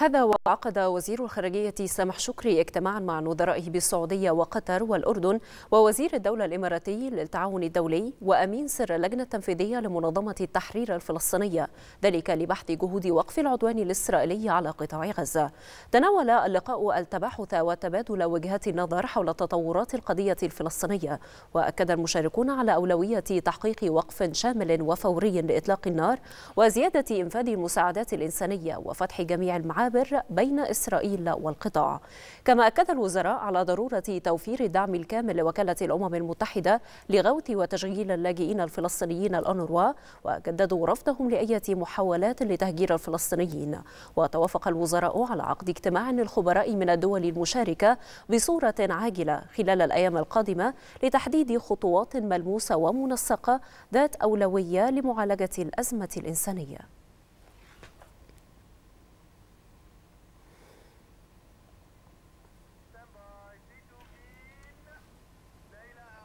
هذا وعقد وزير الخارجية سامح شكري اجتماعا مع نظرائه بالسعودية وقطر والأردن ووزير الدولة الإماراتي للتعاون الدولي وأمين سر اللجنة التنفيذية لمنظمة التحرير الفلسطينية ذلك لبحث جهود وقف العدوان الإسرائيلي على قطاع غزة تناول اللقاء التباحث وتبادل وجهات النظر حول تطورات القضية الفلسطينية وأكد المشاركون على أولوية تحقيق وقف شامل وفوري لإطلاق النار وزيادة إنفاذ المساعدات الإنسانية وفتح جميع المعابر المعابر بين إسرائيل والقطاع كما أكد الوزراء على ضرورة توفير الدعم الكامل لوكالة الأمم المتحدة لغوث وتشغيل اللاجئين الفلسطينيين الأنروا وجددوا رفضهم لأي محاولات لتهجير الفلسطينيين وتوافق الوزراء على عقد اجتماع للخبراء من الدول المشاركة بصورة عاجلة خلال الأيام القادمة لتحديد خطوات ملموسة ومنسقة ذات أولوية لمعالجة الأزمة الإنسانية